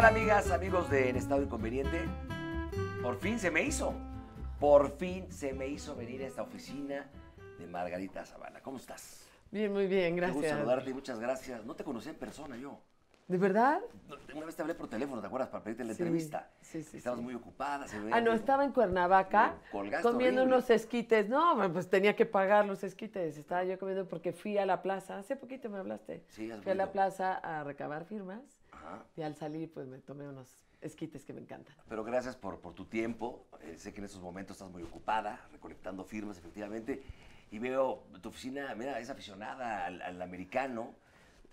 tal, amigas, amigos de Estado Inconveniente? Por fin se me hizo. Por fin se me hizo venir a esta oficina de Margarita Sabana. ¿Cómo estás? Bien, muy bien, gracias. gusto saludarte y muchas gracias. No te conocí en persona yo. ¿De verdad? Una vez te hablé por teléfono, ¿te acuerdas? Para pedirte la entrevista. Sí, sí. Estabas muy ocupada. ah, no, estaba en Cuernavaca comiendo unos esquites. No, pues tenía que pagar los esquites. Estaba yo comiendo porque fui a la plaza. Hace poquito me hablaste. Sí, has Fui a la plaza a recabar firmas y al salir, pues me tomé unos esquites que me encantan. Pero gracias por, por tu tiempo. Eh, sé que en estos momentos estás muy ocupada, recolectando firmas, efectivamente. Y veo tu oficina, mira, es aficionada al, al americano.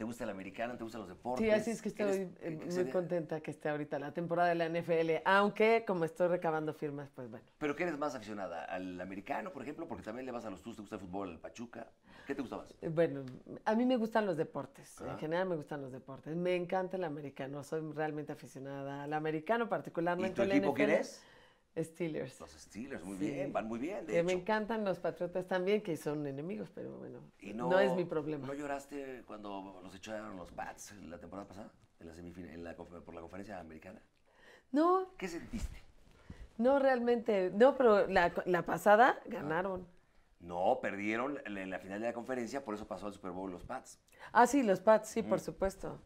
¿Te gusta el americano? ¿Te gustan los deportes? Sí, así es que estoy muy contenta que esté ahorita la temporada de la NFL, aunque como estoy recabando firmas, pues bueno. ¿Pero qué eres más aficionada? ¿Al americano, por ejemplo? Porque también le vas a los tus, ¿te gusta el fútbol, al Pachuca? ¿Qué te gusta más? Eh, bueno, a mí me gustan los deportes, en general me gustan los deportes. Me encanta el americano, soy realmente aficionada al americano, particularmente ¿Y tu equipo quién Steelers. Los Steelers, muy bien, van muy bien. Eh, me encantan los Patriotas también, que son enemigos, pero bueno, no, es mi problema. ¿No lloraste cuando los echaron los Bats la temporada pasada, en la, en la por la conferencia americana? No. ¿Qué sentiste? No, realmente, no, pero la, pasada ah. ganaron. No, perdieron en la final de la conferencia, por eso pasó al Super Bowl los Pats. Ah, sí, los Pats, sí, por supuesto.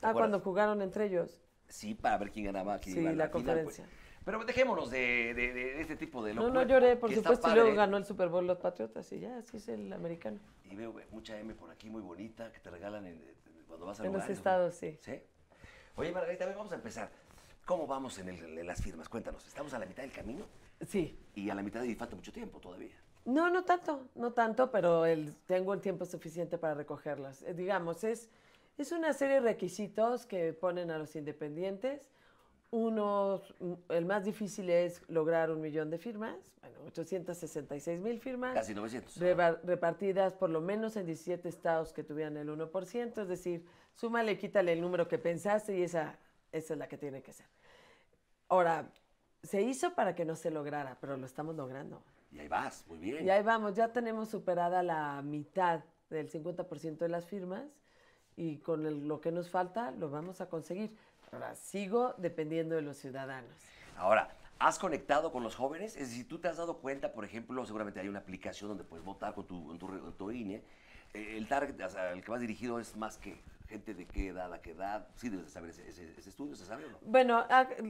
Ah, cuando jugaron entre ellos. Sí, para ver quién ganaba. Quién sí, la, pues. conferencia. Pero dejémonos de, de, este tipo de No, no lloré, por supuesto, y luego ganó el Super Bowl los Patriotas y ya, así es el americano. Y veo mucha M por aquí, muy bonita, que te regalan cuando vas a En los estados, sí. ¿Sí? Oye, Margarita, a vamos a empezar. ¿Cómo vamos en, las firmas? Cuéntanos, ¿estamos a la mitad del camino? Sí. Y a la mitad de falta mucho tiempo todavía. No, no tanto, no tanto, pero el, tengo el tiempo suficiente para recogerlas. Eh, digamos, es, es una serie de requisitos que ponen a los independientes uno el más difícil es lograr un millón de firmas, bueno, 866 mil firmas. Casi 900. repartidas por lo menos en 17 estados que tuvieran el 1%, es decir, súmale, quítale el número que pensaste y esa, esa es la que tiene que ser. Ahora, se hizo para que no se lograra, pero lo estamos logrando. Y ahí vas, muy bien. Y ahí vamos, ya tenemos superada la mitad del 50% de las firmas y con lo que nos falta lo vamos a conseguir. Ahora, sigo dependiendo de los ciudadanos. Ahora, ¿has conectado con los jóvenes? Es decir, tú te has dado cuenta, por ejemplo, seguramente hay una aplicación donde puedes votar con tu, tu, INE. E. Eh, el target o sea, el que vas dirigido es más que gente de qué edad a qué edad? Sí, debes saber ese, estudio, ¿se sabe o no? Bueno,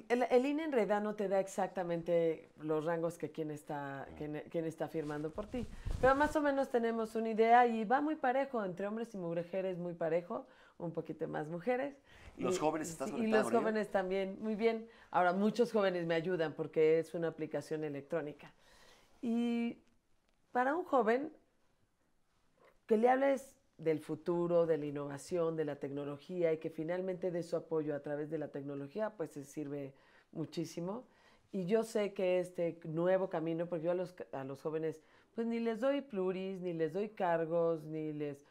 el, INE en realidad no te da exactamente los rangos que quien está, está firmando por ti, pero más o menos tenemos una idea y va muy parejo, entre hombres y mujeres muy parejo un poquito más mujeres. Los y, jóvenes estás Y los jóvenes también, muy bien. Ahora, muchos jóvenes me ayudan porque es una aplicación electrónica. Y para un joven, que le hables del futuro, de la innovación, de la tecnología y que finalmente de su apoyo a través de la tecnología, pues se sirve muchísimo. Y yo sé que este nuevo camino, porque yo a los, a los jóvenes, pues ni les doy pluris, ni les doy cargos, ni les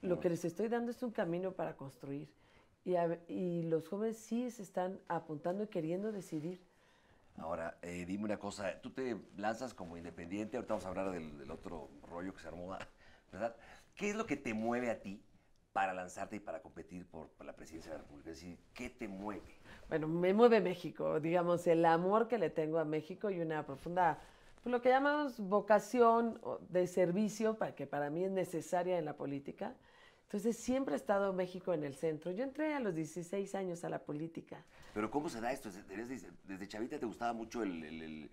lo que les estoy dando es un camino para construir. Y, y los jóvenes sí se están apuntando y queriendo decidir. Ahora, eh, dime una cosa, tú te lanzas como independiente, ahorita vamos a hablar del, otro rollo que se armó, ¿verdad? ¿Qué es lo que te mueve a ti para lanzarte y para competir por, por la presidencia de la República? Es decir, ¿qué te mueve? Bueno, me mueve México, digamos, el amor que le tengo a México y una profunda lo que llamamos vocación de servicio, que para mí es necesaria en la política. Entonces siempre ha estado México en el centro. Yo entré a los 16 años a la política. Pero ¿cómo se da esto? Desde, chavita te gustaba mucho el,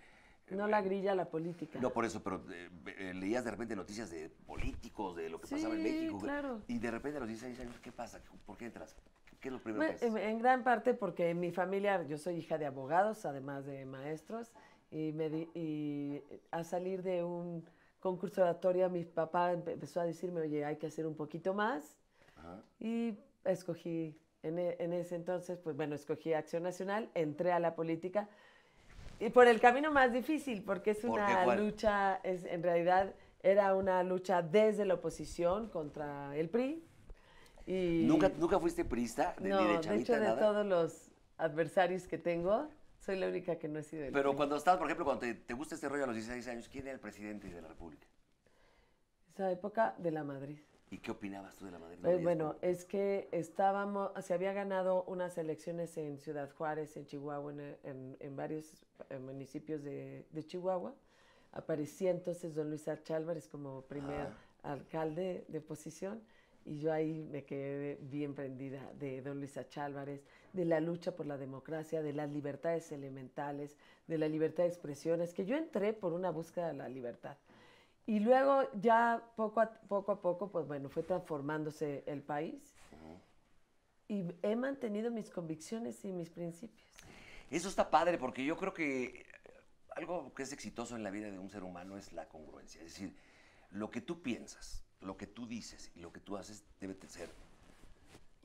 no eh, la grilla, la política. No, por eso, pero eh, leías de repente noticias de políticos, de lo que pasaba en México. claro. Y de repente a los 16 años, ¿qué pasa? ¿Por qué entras? ¿Qué es lo primero que En, en gran parte porque en mi familia, yo soy hija de abogados, además de maestros, y, me y a salir de un concurso de oratoria, mi papá empezó a decirme, oye, hay que hacer un poquito más. Y escogí, e, en, ese entonces, pues bueno, escogí Acción Nacional, entré a la política. Y por el camino más difícil, porque es una lucha, es, en realidad era una lucha desde la oposición contra el PRI. Y ¿Nunca, ¿Nunca fuiste priista? De, no, de, chavita, de de todos los adversarios que tengo, soy la única que no he sido Pero cuando estás, por ejemplo, cuando te, gusta este rollo a los 16 años, ¿quién era el presidente de la República? Esa época de la Madrid. ¿Y qué opinabas tú de la Madrid? Eh, bueno, es que estábamos, se había ganado unas elecciones en Ciudad Juárez, en Chihuahua, en, varios eh, municipios de, Chihuahua. Aparecía entonces don Luis Archálvarez como primer alcalde de posición y yo ahí me quedé bien prendida de don Luis Álvarez, de la lucha por la democracia, de las libertades elementales, de la libertad de expresiones, que yo entré por una búsqueda de la libertad. Y luego ya poco a poco, a poco pues bueno, fue transformándose el país y he mantenido mis convicciones y mis principios. Eso está padre porque yo creo que algo que es exitoso en la vida de un ser humano es la congruencia, es decir, lo que tú piensas, lo que tú dices y lo que tú haces debe ser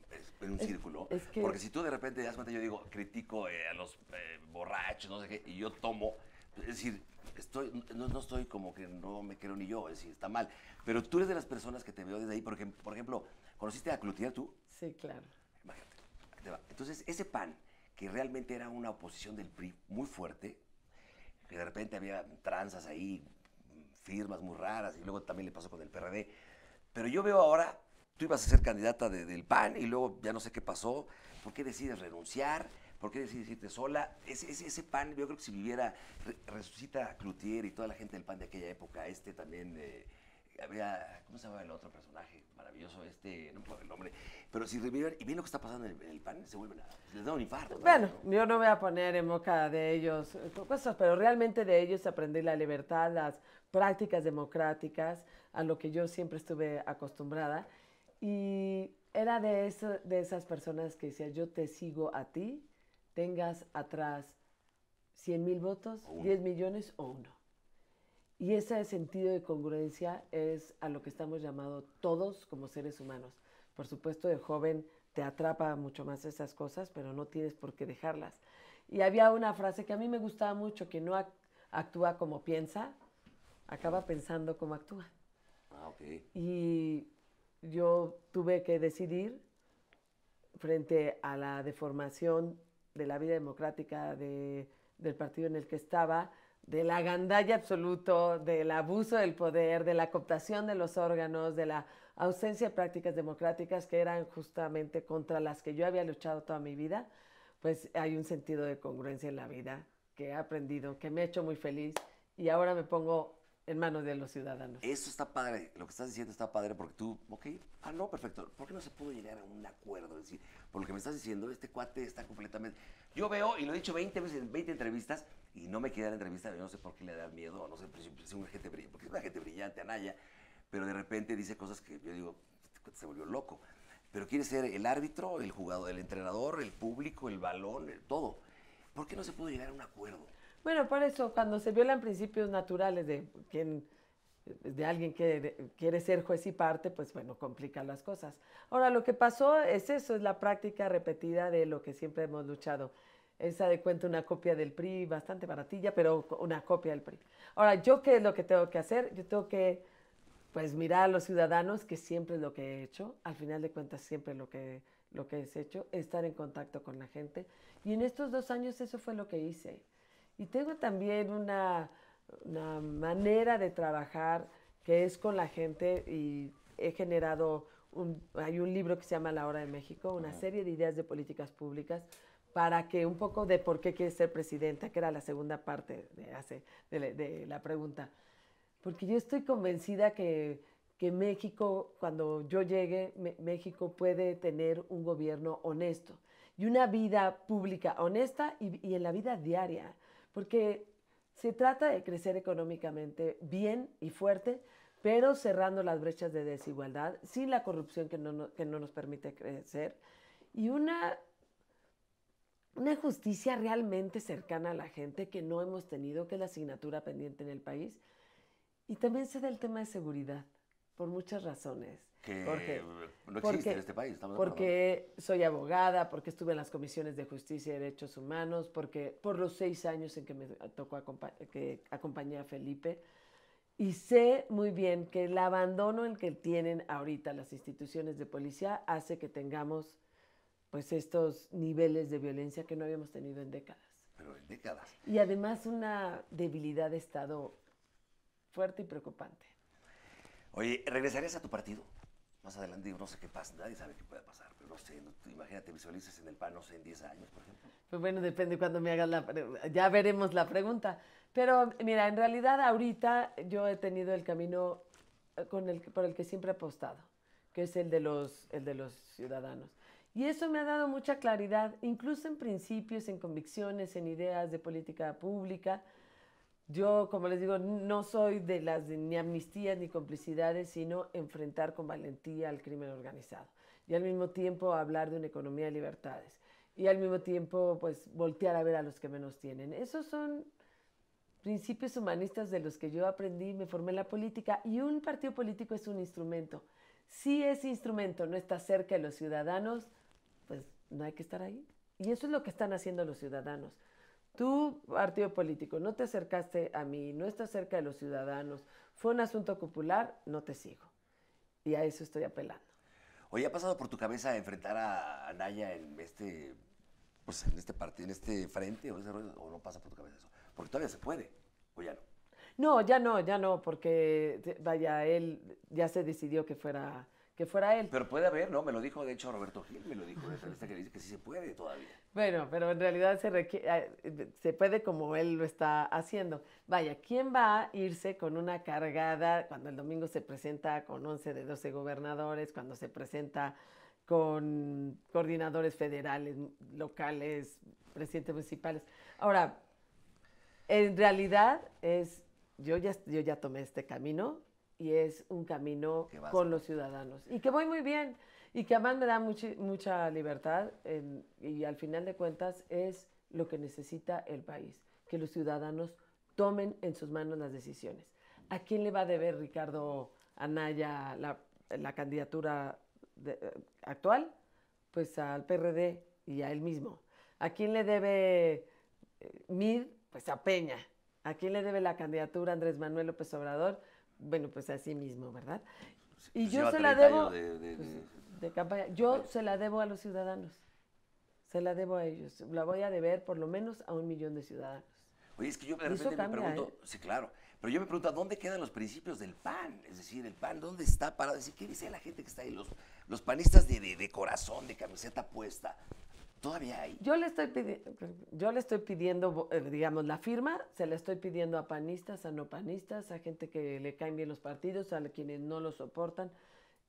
pues, en un círculo. Porque si tú de repente yo digo, critico eh, a los eh, borrachos, no sé qué, y yo tomo. Es decir, estoy, no, estoy como que no me quiero ni yo, es decir, está mal. Pero tú eres de las personas que te veo desde ahí, porque, por ejemplo, ¿conociste a Cloutier tú? Sí, claro. Imagínate. Entonces, ese pan, que realmente era una oposición del PRI muy fuerte, que de repente había tranzas ahí, firmas muy raras y luego también le pasó con el PRD. Pero yo veo ahora, tú ibas a ser candidata del PAN y luego ya no sé qué pasó, ¿por qué decides renunciar? ¿Por qué decides irte sola? Ese, ese, ese PAN, yo creo que si viviera, resucita Cloutier y toda la gente del PAN de aquella época, este también... Eh, había, ¿cómo se llama el otro personaje? Maravilloso, este, no me acuerdo el nombre. Pero si reviven, y ven lo que está pasando en el, PAN, se vuelven a, les da un infarto. Bueno, yo no voy a poner en boca de ellos eh, cosas, pero realmente de ellos aprendí la libertad, las prácticas democráticas, a lo que yo siempre estuve acostumbrada. Y era de, de esas personas que decía, yo te sigo a ti, tengas atrás 100 mil votos, 10 millones o uno. Y ese sentido de congruencia es a lo que estamos llamados todos como seres humanos. Por supuesto, de joven te atrapa mucho más esas cosas, pero no tienes por qué dejarlas. Y había una frase que a mí me gustaba mucho, que no actúa como piensa, acaba pensando cómo actúa. Ah, ok. Y yo tuve que decidir frente a la deformación de la vida democrática de, del partido en el que estaba, de la gandalla absoluto, del abuso del poder, de la cooptación de los órganos, de la ausencia de prácticas democráticas que eran justamente contra las que yo había luchado toda mi vida, pues hay un sentido de congruencia en la vida que he aprendido, que me ha hecho muy feliz y ahora me pongo en manos de los ciudadanos. Eso está padre, lo que estás diciendo está padre porque tú, ok, ah, no, perfecto, ¿por qué no se pudo llegar a un acuerdo? Es decir, por lo que me estás diciendo, este cuate está completamente... Yo veo, y lo he dicho 20 veces en 20 entrevistas, y no me queda la entrevista, yo no sé por qué le da miedo, no sé, es una gente brillante, es una gente brillante, Anaya, pero de repente dice cosas que yo digo, este se volvió loco. Pero quiere ser el árbitro, el jugador, el entrenador, el público, el balón, el, todo. ¿Por qué no se pudo llegar a un acuerdo? Bueno, por eso, cuando se violan principios naturales de quien de alguien que quiere ser juez y parte, pues bueno, complica las cosas. Ahora, lo que pasó es eso, es la práctica repetida de lo que siempre hemos luchado. Esa de cuenta una copia del PRI, bastante baratilla, pero una copia del PRI. Ahora, ¿yo qué es lo que tengo que hacer? Yo tengo que, pues, mirar a los ciudadanos, que siempre es lo que he hecho, al final de cuentas siempre lo que, lo que he hecho, estar en contacto con la gente. Y en estos dos años eso fue lo que hice. Y tengo también una, una manera de trabajar que es con la gente y he generado, un, hay un libro que se llama La Hora de México, una serie de ideas de políticas públicas para que un poco de por qué quieres ser presidenta, que era la segunda parte de, hace, de, la, pregunta. Porque yo estoy convencida que, que México, cuando yo llegue, México puede tener un gobierno honesto y una vida pública honesta y, y en la vida diaria porque se trata de crecer económicamente bien y fuerte, pero cerrando las brechas de desigualdad, sin la corrupción que no, nos permite crecer, y una, una justicia realmente cercana a la gente que no hemos tenido, que la asignatura pendiente en el país. Y también se da el tema de seguridad por muchas razones. porque, no existe en este país. porque soy abogada, porque estuve en las comisiones de justicia y derechos humanos, porque por los seis años en que me tocó acompañar que a Felipe. Y sé muy bien que el abandono en que tienen ahorita las instituciones de policía hace que tengamos pues estos niveles de violencia que no habíamos tenido en décadas. Pero en décadas. Y además una debilidad de Estado fuerte y preocupante. Oye, ¿regresarías a tu partido? Más adelante, digo, no sé qué pasa, nadie sabe qué puede pasar, pero no sé, imagínate, visualices en el PAN, no sé, en 10 años, por ejemplo. Pues bueno, depende cuando me hagas la pregunta, ya veremos la pregunta. Pero mira, en realidad ahorita yo he tenido el camino eh, con el, por el que siempre he apostado, que es el de, los, el de los ciudadanos. Y eso me ha dado mucha claridad, incluso en principios, en convicciones, en ideas de política pública, yo, como les digo, no soy de las ni amnistías ni complicidades, sino enfrentar con valentía al crimen organizado y al mismo tiempo hablar de una economía de libertades y al mismo tiempo pues voltear a ver a los que menos tienen. Esos son principios humanistas de los que yo aprendí, me formé en la política y un partido político es un instrumento. Si ese instrumento no está cerca de los ciudadanos, pues no hay que estar ahí. Y eso es lo que están haciendo los ciudadanos. Tú, partido político, no te acercaste a mí, no estás cerca de los ciudadanos, fue un asunto popular, no te sigo. Y a eso estoy apelando. ya ¿ha pasado por tu cabeza enfrentar a Naya en este, pues, en este partido, en este frente o no pasa por tu cabeza eso? Porque todavía se puede, o ya no. No, ya no, ya no, porque vaya, él ya se decidió que fuera fuera él. Pero puede haber, ¿no? Me lo dijo, de hecho, Roberto Gil, me lo dijo en entrevista que dice que sí se puede todavía. Bueno, pero en realidad se, se puede como él lo está haciendo. Vaya, ¿quién va a irse con una cargada cuando el domingo se presenta con 11 de 12 gobernadores, cuando se presenta con coordinadores federales, locales, presidentes municipales? Ahora, en realidad es, yo ya, yo ya tomé este camino, y es un camino con los ciudadanos. Y que voy muy bien y que además me da mucha libertad y al final de cuentas es lo que necesita el país, que los ciudadanos tomen en sus manos las decisiones. ¿A quién le va a deber Ricardo Anaya la, candidatura actual? Pues al PRD y a él mismo. ¿A quién le debe MID? Eh, Mir? Pues a Peña. ¿A quién le debe la candidatura Andrés Manuel López Obrador? bueno, pues así mismo, ¿verdad? Y pues, yo se la debo... Pues, yo se la debo a los ciudadanos. Se la debo a ellos. La voy a deber por lo menos a un millón de ciudadanos. Oye, es que yo de repente me pregunto, ¿eh? sí, claro, pero yo me pregunto, dónde quedan los principios del PAN? Es decir, el PAN, ¿dónde está parado? Es decir, ¿qué dice la gente que está ahí? Los, los panistas de, de corazón, de camiseta puesta, Todavía hay. Yo le estoy pidiendo, yo le estoy pidiendo, eh, digamos, la firma, se la estoy pidiendo a panistas, a no panistas, a gente que le caen bien los partidos, a quienes no lo soportan.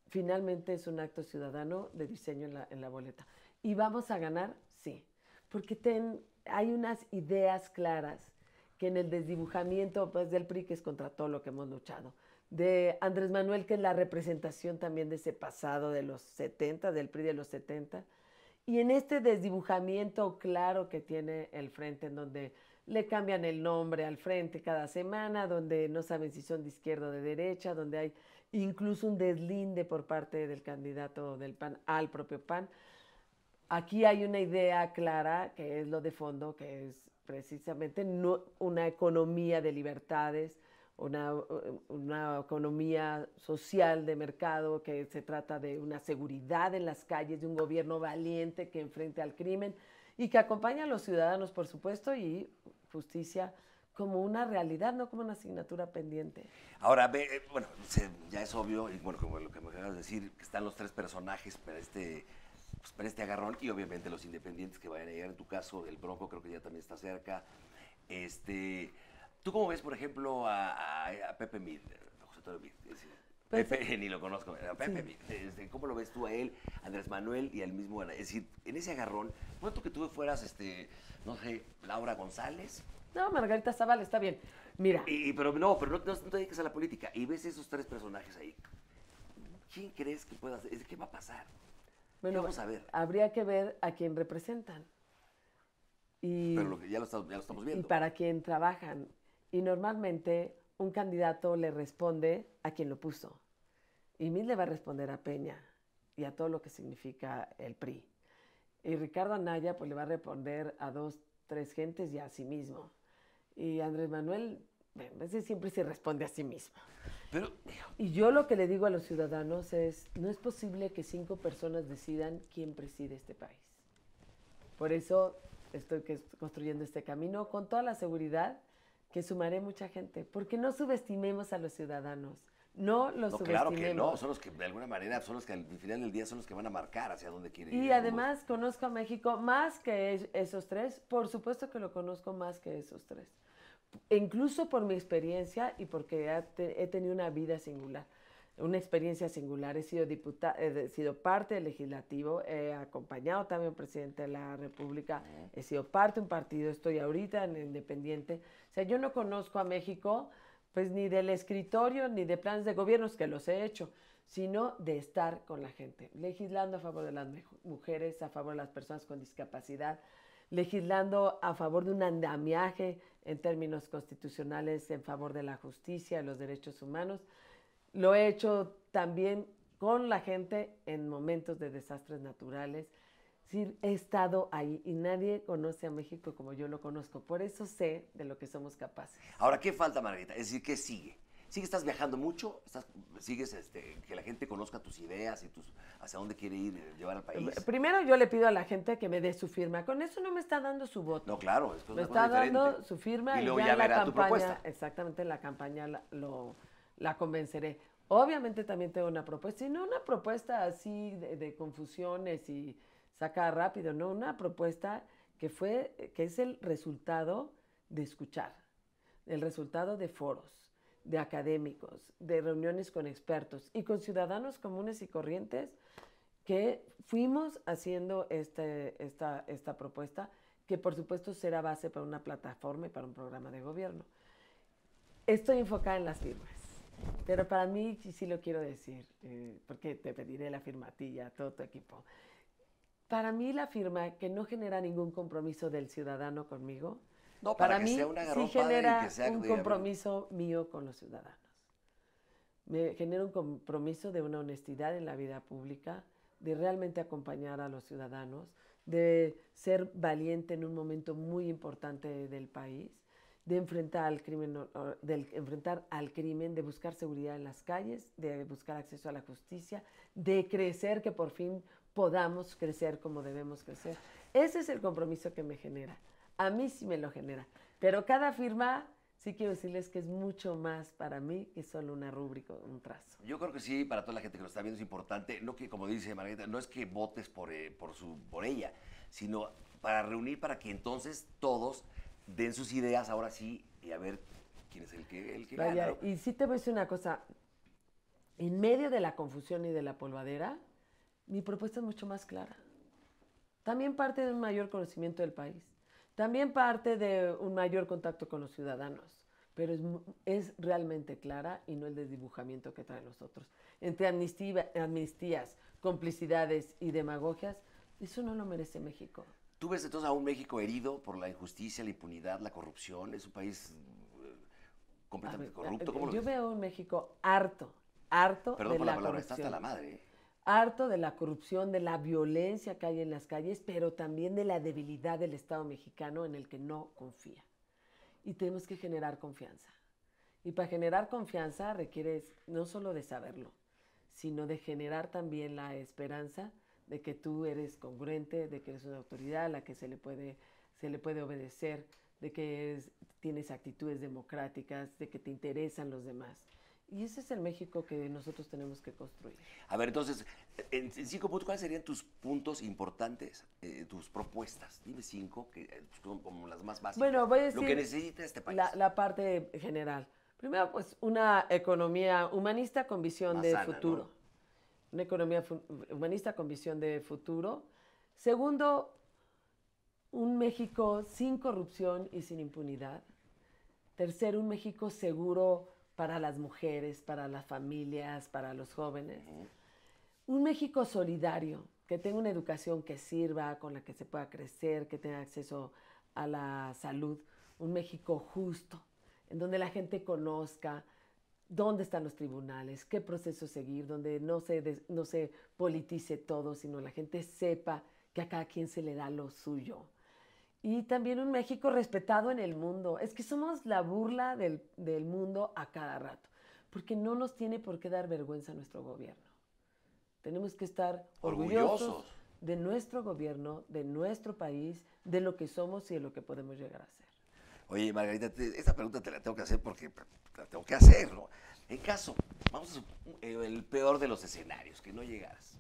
Finalmente es un acto ciudadano de diseño en la, boleta. ¿Y vamos a ganar? Sí. Porque ten, hay unas ideas claras que en el desdibujamiento pues, del PRI, que es contra todo lo que hemos luchado, de Andrés Manuel, que es la representación también de ese pasado de los 70, del PRI de los 70, y en este desdibujamiento claro que tiene el frente, en donde le cambian el nombre al frente cada semana, donde no saben si son de izquierda o de derecha, donde hay incluso un deslinde por parte del candidato del PAN al propio PAN. Aquí hay una idea clara, que es lo de fondo, que es precisamente una economía de libertades, una, economía social de mercado, que se trata de una seguridad en las calles, de un gobierno valiente que enfrente al crimen y que acompaña a los ciudadanos, por supuesto, y justicia como una realidad, no como una asignatura pendiente. Ahora, eh, bueno, ya es obvio, y bueno, como lo que me acabas de decir, que están los tres personajes para este, pues, para este agarrón y obviamente los independientes que vayan a llegar, en tu caso, el Bronco creo que ya también está cerca, este... ¿Tú cómo ves, por ejemplo, a, Pepe Mid? José pues Pepe, ni lo conozco. Pepe, sí. Este, ¿cómo lo ves tú a él, Andrés Manuel y al mismo? Es decir, en ese agarrón, ¿cuánto que tú fueras, este, no sé, Laura González? No, Margarita Zaval, está bien. Mira. Y, pero no, pero no, te dediques a la política. Y ves esos tres personajes ahí. ¿Quién crees que pueda hacer? ¿Qué va a pasar? Bueno, a ver. Habría que ver a quién representan. pero ya, lo estamos, ya lo estamos viendo. Y para quién trabajan y normalmente un candidato le responde a quien lo puso. Y Mil le va a responder a Peña y a todo lo que significa el PRI. Y Ricardo Anaya pues le va a responder a dos, tres gentes y a sí mismo. Y Andrés Manuel veces siempre se responde a sí mismo. Pero, y yo lo que le digo a los ciudadanos es, no es posible que cinco personas decidan quién preside este país. Por eso estoy construyendo este camino con toda la seguridad que sumaré mucha gente, porque no subestimemos a los ciudadanos. No los no, subestimemos. Claro que no, son los que de alguna manera son los que al final del día son los que van a marcar hacia dónde quieren ir. Y además conozco a México más que esos tres, por supuesto que lo conozco más que esos tres. E incluso por mi experiencia y porque he tenido una vida singular una experiencia singular. He sido, diputada, eh, he sido parte del legislativo, he acompañado también al presidente de la República, he sido parte de un partido, estoy ahorita en Independiente. O sea, yo no conozco a México, pues ni del escritorio, ni de planes de gobiernos que los he hecho, sino de estar con la gente, legislando a favor de las mujeres, a favor de las personas con discapacidad, legislando a favor de un andamiaje en términos constitucionales, en favor de la justicia, de los derechos humanos. Lo he hecho también con la gente en momentos de desastres naturales. he estado ahí y nadie conoce a México como yo lo conozco. Por eso sé de lo que somos capaces. Ahora, ¿qué falta, Margarita? Es decir, ¿qué sigue? ¿Sigue estás viajando mucho? ¿Sigues este, que la gente conozca tus ideas y tus, hacia dónde quiere ir, eh, llevar al país? Eh, primero yo le pido a la gente que me dé su firma. Con eso no me está dando su voto. No, claro, me está dando su firma y, luego ya, la campaña. exactamente, la campaña lo la convenceré. Obviamente también tengo una propuesta, y no una propuesta así de, confusiones y sacar rápido, no, una propuesta que fue, que es el resultado de escuchar, el resultado de foros, de académicos, de reuniones con expertos y con ciudadanos comunes y corrientes que fuimos haciendo este, esta, esta propuesta, que por supuesto será base para una plataforma y para un programa de gobierno. Estoy enfocada en las firmas. Pero para mí sí lo quiero decir, eh, porque te pediré la firmatilla, a todo tu equipo. Para mí la firma que no genera ningún compromiso del ciudadano conmigo, no, para mí sí genera un compromiso mío con los ciudadanos. Me genera un compromiso de una honestidad en la vida pública, de realmente acompañar a los ciudadanos, de ser valiente en un momento muy importante del país de enfrentar al crimen, de enfrentar al crimen, de buscar seguridad en las calles, de buscar acceso a la justicia, de crecer, que por fin podamos crecer como debemos crecer. Ese es el compromiso que me genera. A mí sí me lo genera. Pero cada firma, sí quiero decirles que es mucho más para mí que solo una rúbrica, un trazo. Yo creo que sí, para toda la gente que lo está viendo es importante, no que, como dice Margarita, no es que votes por, eh, por, su, por ella, sino para reunir para que entonces todos den sus ideas ahora sí y a ver quién es el que, Y sí te voy a decir una cosa, en medio de la confusión y de la polvadera, mi propuesta es mucho más clara. También parte de un mayor conocimiento del país, también parte de un mayor contacto con los ciudadanos, pero es, realmente clara y no el desdibujamiento que traen otros. Entre amnistías, complicidades y demagogias, eso no lo merece México. Tú ves entonces a un México herido por la injusticia, la impunidad, la corrupción. Es un país eh, completamente ah, corrupto. Eh, yo veo un México harto, harto de la, corrupción. hasta la madre. Harto de la corrupción, de la violencia que hay en las calles, pero también de la debilidad del Estado mexicano en el que no confía. Y tenemos que generar confianza. Y para generar confianza requieres no solo de saberlo, sino de generar también la esperanza de que tú eres congruente, de que eres una autoridad a la que se le puede, se le puede obedecer, de que tienes actitudes democráticas, de que te interesan los demás. Y ese es el México que nosotros tenemos que construir. A ver, entonces, en, cinco puntos, ¿cuáles serían tus puntos importantes, eh, tus propuestas? Dime cinco, que eh, como las más básicas. Bueno, voy a decir. Lo que necesita este país. La, parte general. Primero, pues, una economía humanista con visión de futuro una economía humanista con visión de futuro. Segundo, un México sin corrupción y sin impunidad. Tercero, un México seguro para las mujeres, para las familias, para los jóvenes. Un México solidario, que tenga una educación que sirva, con la que se pueda crecer, que tenga acceso a la salud. Un México justo, en donde la gente conozca, dónde están los tribunales, qué proceso seguir, donde no se, no politice todo, sino la gente sepa que a cada quien se le da lo suyo. Y también un México respetado en el mundo. Es que somos la burla del, mundo a cada rato, porque no nos tiene por qué dar vergüenza a nuestro gobierno. Tenemos que estar orgullosos de nuestro gobierno, de nuestro país, de lo que somos y de lo que podemos llegar a ser. Oye, Margarita, esta pregunta te la tengo que hacer porque la tengo que hacer, ¿no? En caso, vamos a eh, el peor de los escenarios, que no llegaras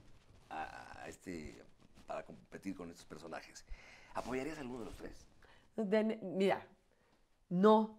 a este, para competir con estos personajes, ¿apoyarías a alguno de los tres? mira, no,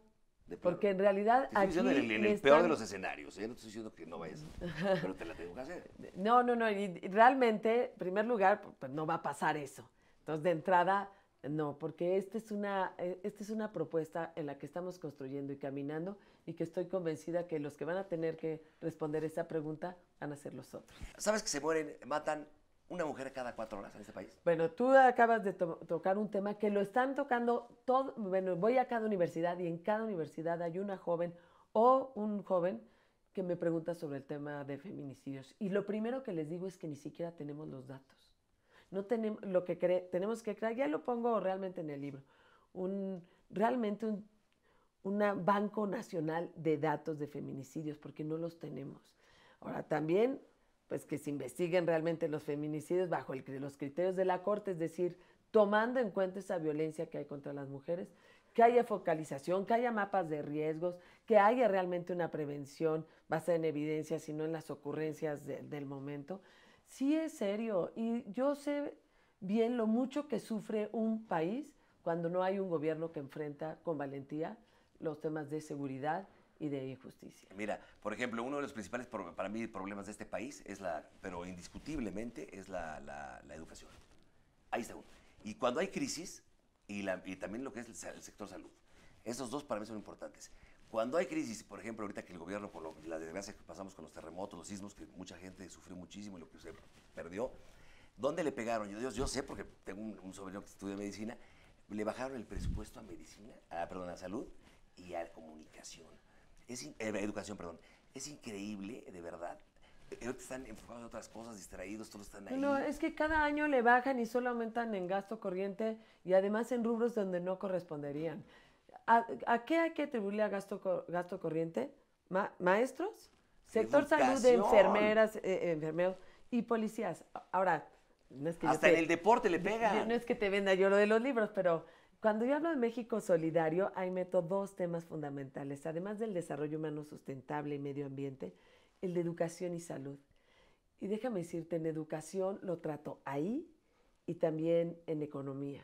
porque en realidad aquí en, el, peor de los escenarios, ¿eh? no estoy diciendo que no vayas, pero te la tengo que hacer. No, no, no, y realmente, en primer lugar, pues no va a pasar eso. Entonces, de entrada, no, porque esta es, una, eh, esta es una propuesta en la que estamos construyendo y caminando y que estoy convencida que los que van a tener que responder esa pregunta van a ser los otros. ¿Sabes que se mueren, matan una mujer cada cuatro horas en este país? Bueno, tú acabas de tocar un tema que lo están tocando todo, bueno, voy a cada universidad y en cada universidad hay una joven o un joven que me pregunta sobre el tema de feminicidios y lo primero que les digo es que ni siquiera tenemos los datos. No tenemos lo que tenemos que crear, ya lo pongo realmente en el libro, realmente un banco nacional de datos de feminicidios, porque no los tenemos. Ahora también, pues que se investiguen realmente los feminicidios bajo los criterios de la Corte, es decir, tomando en cuenta esa violencia que hay contra las mujeres, que haya focalización, que haya mapas de riesgos, que haya realmente una prevención basada en evidencia, sino en las ocurrencias del momento. Sí es serio y yo sé bien lo mucho que sufre un país cuando no hay un gobierno que enfrenta con valentía los temas de seguridad y de injusticia. Mira, por ejemplo, uno de los principales para mí problemas de este país es la, pero indiscutiblemente es la, educación. Ahí está uno. Y cuando hay crisis y, también lo que es el sector salud, esos dos para mí son importantes. Cuando hay crisis, por ejemplo, ahorita que el gobierno, por la desgracia que pasamos con los terremotos, los sismos, que mucha gente sufrió muchísimo y lo que se perdió, ¿dónde le pegaron? Yo, dios, yo sé, porque tengo un, sobrino que estudia medicina, le bajaron el presupuesto a medicina, a, perdón, a salud y a comunicación. Es eh, educación, perdón. Es increíble, de verdad, eh, están enfocados en otras cosas, distraídos, todos están ahí. No, es que cada año le bajan y solo aumentan en gasto corriente y además en rubros donde no corresponderían. ¿A, qué hay que atribuirle gasto, gasto corriente? ¿Maestros? Sector salud de enfermeras, eh, eh, enfermeros y policías. Ahora, no es que Hasta en el deporte le pega. No es que te venda yo lo de los libros, pero cuando yo hablo de México solidario, ahí meto dos temas fundamentales, además del desarrollo humano sustentable y medio ambiente, el de educación y salud. Y déjame decirte, en educación lo trato ahí y también en economía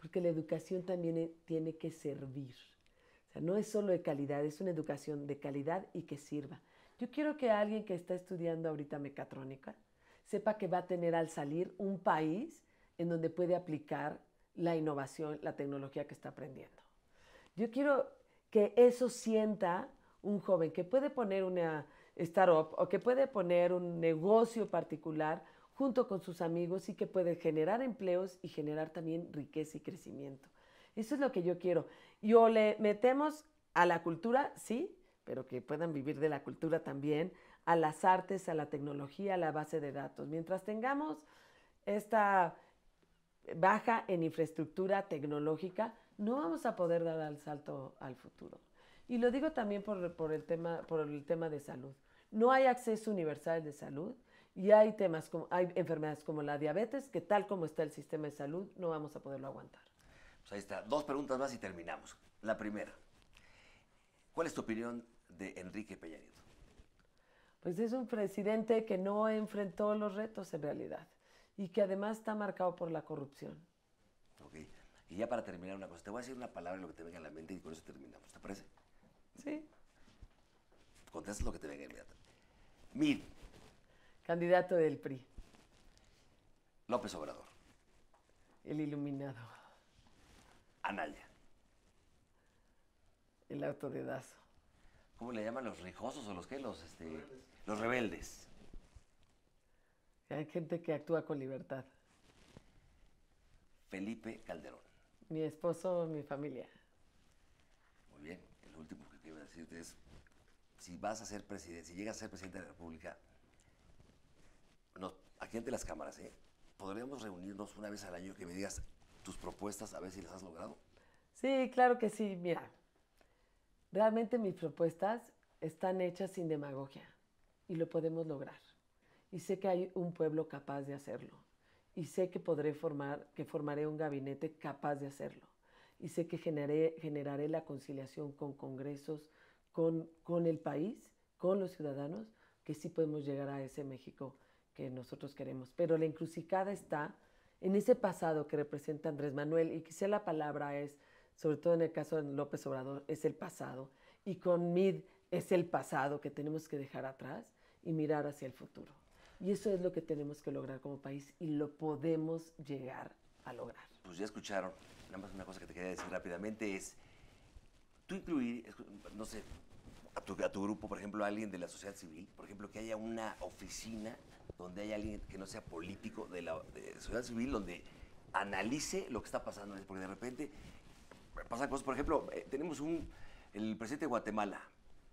porque la educación también eh, tiene que servir. O sea, no es solo de calidad, es una educación de calidad y que sirva. Yo quiero que alguien que está estudiando ahorita mecatrónica sepa que va a tener al salir un país en donde puede aplicar la innovación, la tecnología que está aprendiendo. Yo quiero que eso sienta un joven que puede poner una startup o que puede poner un negocio particular junto con sus amigos y que puede generar empleos y generar también riqueza y crecimiento. Eso es lo que yo quiero. Yo le metemos a la cultura, sí, pero que puedan vivir de la cultura también, a las artes, a la tecnología, a la base de datos. Mientras tengamos esta baja en infraestructura tecnológica, no vamos a poder dar el salto al futuro. Y lo digo también por, por, el, tema, por el tema de salud. No hay acceso universal de salud. Y hay temas, como, hay enfermedades como la diabetes, que tal como está el sistema de salud, no vamos a poderlo aguantar. Pues ahí está. Dos preguntas más y terminamos. La primera, ¿cuál es tu opinión de Enrique Peña Pues es un presidente que no enfrentó los retos en realidad y que además está marcado por la corrupción. Ok. Y ya para terminar una cosa, te voy a decir una palabra lo que te venga a la mente y con eso terminamos. ¿Te parece? Sí. Contestas lo que te venga inmediatamente. mir Candidato del PRI. López Obrador. El iluminado. Anaya. El autodedazo. ¿Cómo le llaman los rijosos o los qué? Los, este, rebeldes. los rebeldes. Hay gente que actúa con libertad. Felipe Calderón. Mi esposo, mi familia. Muy bien. El último que te iba decirte es, si vas a ser presidente, si llegas a ser presidente de la República, aquí ante las cámaras, ¿eh? ¿podríamos reunirnos una vez al año que me digas tus propuestas a ver si las has logrado? Sí, claro que sí. Mira, realmente mis propuestas están hechas sin demagogia y lo podemos lograr. Y sé que hay un pueblo capaz de hacerlo. Y sé que podré formar, que formaré un gabinete capaz de hacerlo. Y sé que generaré la conciliación con congresos, con, con el país, con los ciudadanos, que sí podemos llegar a ese México que nosotros queremos. Pero la encrucijada está en ese pasado que representa Andrés Manuel y quizá la palabra es, sobre todo en el caso de López Obrador, es el pasado. Y con MID es el pasado que tenemos que dejar atrás y mirar hacia el futuro. Y eso es lo que tenemos que lograr como país y lo podemos llegar a lograr. Pues ya escucharon. Nada más una cosa que te quería decir rápidamente es, tú incluir, no sé, a tu, a tu grupo, por ejemplo, a alguien de la sociedad civil, por ejemplo, que haya una oficina donde haya alguien que no sea político de la sociedad civil, donde analice lo que está pasando, porque de repente pasa cosas, por ejemplo, eh, tenemos un, el presidente de Guatemala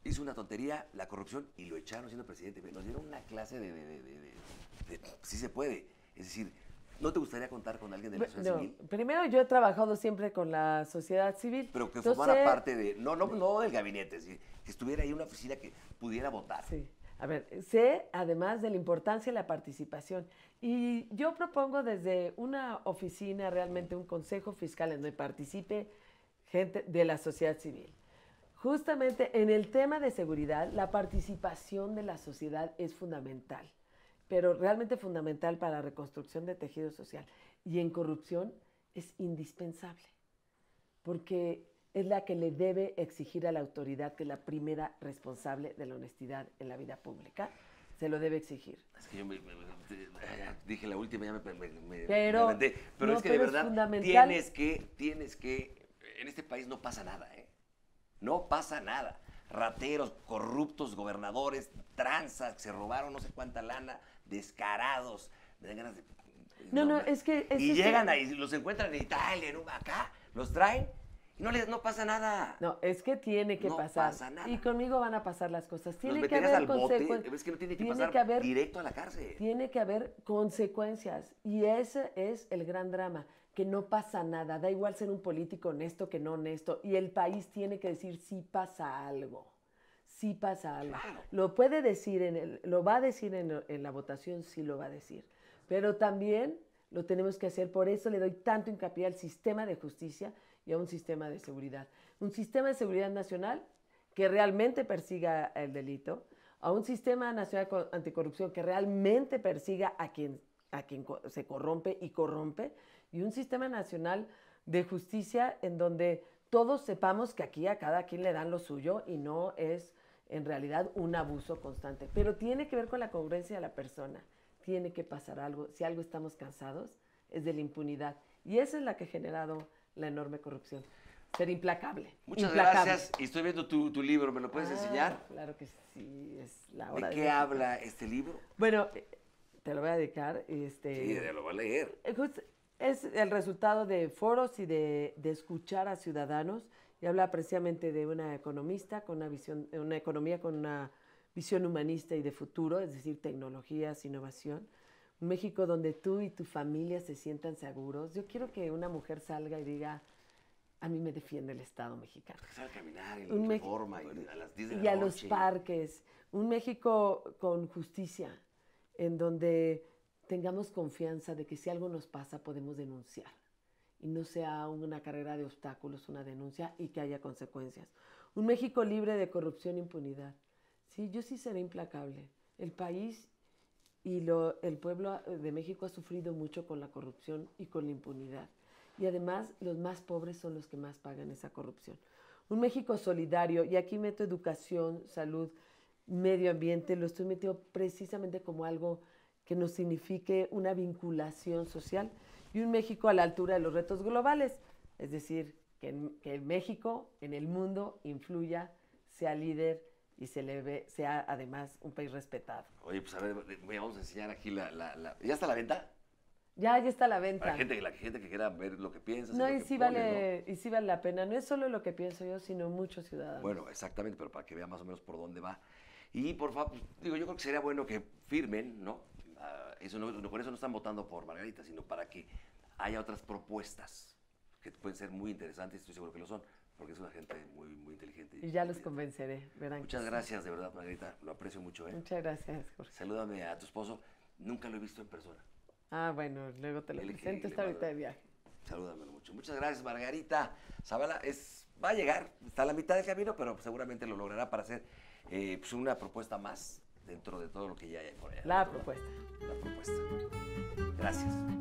hizo una tontería, la corrupción, y lo echaron siendo presidente, nos dieron una clase de, de, si se puede, es decir, ¿No te gustaría contar con alguien de la sociedad civil? Primero, yo he trabajado siempre con la sociedad civil. Pero que formara parte de, no, no, no del gabinete, que estuviera ahí una oficina que pudiera votar. Sí. A ver, sé además de la importancia de la participación. Y yo propongo desde una oficina, realmente un consejo fiscal en donde participe gente de la sociedad civil. Justamente en el tema de seguridad, la participación de la sociedad es fundamental, pero realmente fundamental para la reconstrucción de tejido social. Y en corrupción es indispensable, porque es la que le debe exigir a la autoridad, que la primera responsable de la honestidad en la vida pública, se lo debe exigir. Es que yo me, dije la última, ya me, pero, Pero es que de verdad tienes que, tienes que, en este país no pasa nada, ¿eh? No pasa nada. Rateros, corruptos, gobernadores, tranzas, se robaron no sé cuánta lana, descarados, me No, no, es que... y llegan ahí, los encuentran en Italia, en acá, los traen no, les, no pasa nada. No, es que tiene que pasar. Y conmigo van a pasar las cosas. Tiene que haber consecuencias. tiene que haber, directo a la cárcel. Tiene que haber consecuencias. Y ese es el gran drama, que no pasa nada. Da igual ser un político honesto que no honesto. Y el país tiene que decir si pasa algo. Si pasa algo. Lo puede decir, en el, lo va a decir en, en la votación, sí lo va a decir. Pero también lo tenemos que hacer. Por eso le doy tanto hincapié al sistema de justicia y a un sistema de seguridad. Un sistema de seguridad nacional que realmente persiga el delito, a un sistema nacional anticorrupción que realmente persiga a quien, a quien se corrompe y corrompe, y un sistema nacional de justicia en donde todos sepamos que aquí a cada quien le dan lo suyo y no es en realidad un abuso constante. Pero tiene que ver con la congruencia de la persona. Tiene que pasar algo. Si algo estamos cansados es de la impunidad. Y esa es la que ha generado la enorme corrupción. Ser implacable. Muchas gracias. Y estoy viendo tu, libro, ¿me lo puedes ah, enseñar? Claro que sí, es la hora. ¿De, qué habla este libro? Bueno, eh, te lo voy a dedicar. Este, sí, te lo voy a leer. Eh, es el resultado de foros y de, escuchar a ciudadanos. Y habla precisamente de una economista con una visión, una economía con una visión humanista y de futuro, es decir, tecnologías, innovación un México donde tú y tu familia se sientan seguros. Yo quiero que una mujer salga y diga, a mí me defiende el Estado mexicano. a caminar y, la y a los parques. Un México con justicia, en donde tengamos confianza de que si algo nos pasa podemos denunciar y no sea una carrera de obstáculos, una denuncia y que haya consecuencias. Un México libre de corrupción e impunidad. Sí, yo sí seré implacable. El país y el pueblo eh, de México ha sufrido mucho con la corrupción y con la impunidad. Y además los más pobres son los que más pagan esa corrupción. Un México solidario, y aquí meto educación, salud, medio ambiente, lo estoy metiendo precisamente como algo que nos signifique una vinculación social y un México a la altura de los retos globales, es decir, que, que México en el mundo influya, sea líder, y se le ve, sea además un país respetado. Oye, pues a ver, vamos a enseñar aquí la... ¿Ya está la venta? Ya, ya está la venta. Para gente, la gente que quiera ver lo que piensas. No, y, sí vale, y sí vale la pena. No es solo lo que pienso yo, sino muchos ciudadanos. Bueno, exactamente, pero para que vea más o menos por dónde va. Y por favor, digo, yo creo que sería bueno que firmen, ¿no? Ah, eso no, por eso no están votando por Margarita, sino para que haya otras propuestas que pueden ser muy interesantes, estoy seguro que lo son porque es una gente muy, muy inteligente. Y ya los convenceré, verán. Muchas gracias, de verdad, Margarita. Lo aprecio mucho. ¿eh? Muchas gracias, Jorge. Salúdame a tu esposo. Nunca lo he visto en persona. Ah, bueno, luego te lo presento. Está ahorita de viaje. Salúdamelo mucho. Muchas gracias, Margarita. Zavala es, va a llegar, está a la mitad del camino, pero seguramente lo logrará para hacer eh, pues, una propuesta más dentro de todo lo que ya hay por allá. La propuesta. La propuesta. Gracias.